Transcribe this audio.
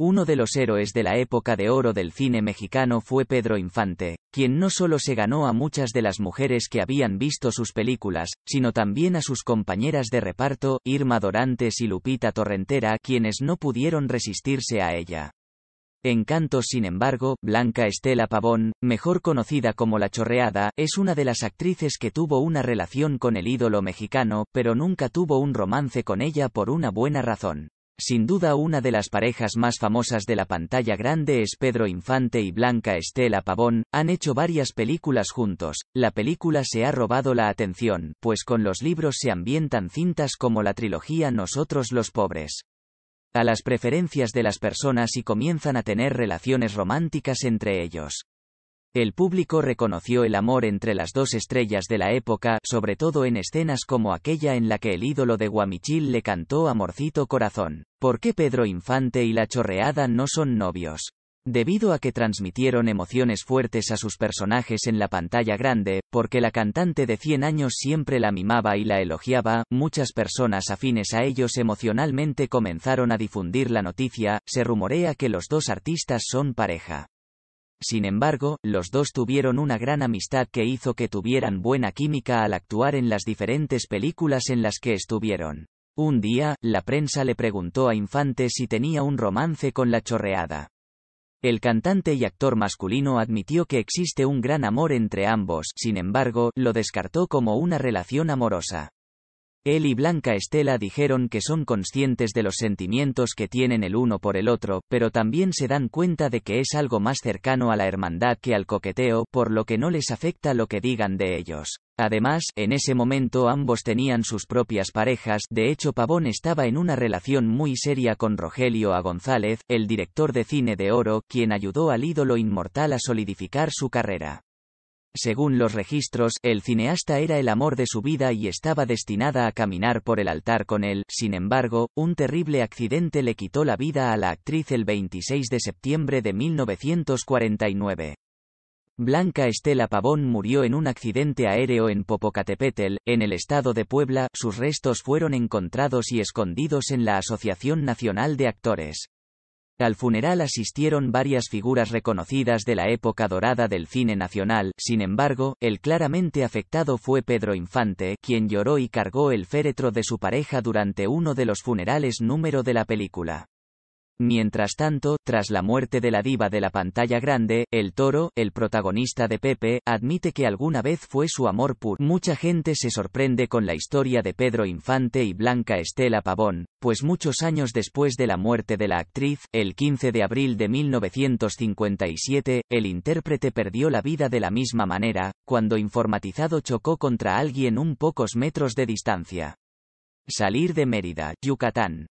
Uno de los héroes de la época de oro del cine mexicano fue Pedro Infante, quien no solo se ganó a muchas de las mujeres que habían visto sus películas, sino también a sus compañeras de reparto, Irma Dorantes y Lupita Torrentera, quienes no pudieron resistirse a ella. En cantos, sin embargo, Blanca Estela Pavón, mejor conocida como La Chorreada, es una de las actrices que tuvo una relación con el ídolo mexicano, pero nunca tuvo un romance con ella por una buena razón. Sin duda una de las parejas más famosas de la pantalla grande es Pedro Infante y Blanca Estela Pavón, han hecho varias películas juntos, la película se ha robado la atención, pues con los libros se ambientan cintas como la trilogía Nosotros los pobres. A las preferencias de las personas y comienzan a tener relaciones románticas entre ellos. El público reconoció el amor entre las dos estrellas de la época, sobre todo en escenas como aquella en la que el ídolo de Guamichil le cantó Amorcito Corazón. ¿Por qué Pedro Infante y la Chorreada no son novios? Debido a que transmitieron emociones fuertes a sus personajes en la pantalla grande, porque la cantante de 100 años siempre la mimaba y la elogiaba, muchas personas afines a ellos emocionalmente comenzaron a difundir la noticia, se rumorea que los dos artistas son pareja. Sin embargo, los dos tuvieron una gran amistad que hizo que tuvieran buena química al actuar en las diferentes películas en las que estuvieron. Un día, la prensa le preguntó a Infante si tenía un romance con la chorreada. El cantante y actor masculino admitió que existe un gran amor entre ambos, sin embargo, lo descartó como una relación amorosa. Él y Blanca Estela dijeron que son conscientes de los sentimientos que tienen el uno por el otro, pero también se dan cuenta de que es algo más cercano a la hermandad que al coqueteo, por lo que no les afecta lo que digan de ellos. Además, en ese momento ambos tenían sus propias parejas, de hecho Pavón estaba en una relación muy seria con Rogelio A. González, el director de cine de oro, quien ayudó al ídolo inmortal a solidificar su carrera. Según los registros, el cineasta era el amor de su vida y estaba destinada a caminar por el altar con él. Sin embargo, un terrible accidente le quitó la vida a la actriz el 26 de septiembre de 1949. Blanca Estela Pavón murió en un accidente aéreo en Popocatepetl, en el estado de Puebla. Sus restos fueron encontrados y escondidos en la Asociación Nacional de Actores. Al funeral asistieron varias figuras reconocidas de la época dorada del cine nacional, sin embargo, el claramente afectado fue Pedro Infante, quien lloró y cargó el féretro de su pareja durante uno de los funerales número de la película. Mientras tanto, tras la muerte de la diva de la pantalla grande, el toro, el protagonista de Pepe, admite que alguna vez fue su amor pur. Mucha gente se sorprende con la historia de Pedro Infante y Blanca Estela Pavón, pues muchos años después de la muerte de la actriz, el 15 de abril de 1957, el intérprete perdió la vida de la misma manera, cuando informatizado chocó contra alguien un pocos metros de distancia. Salir de Mérida, Yucatán.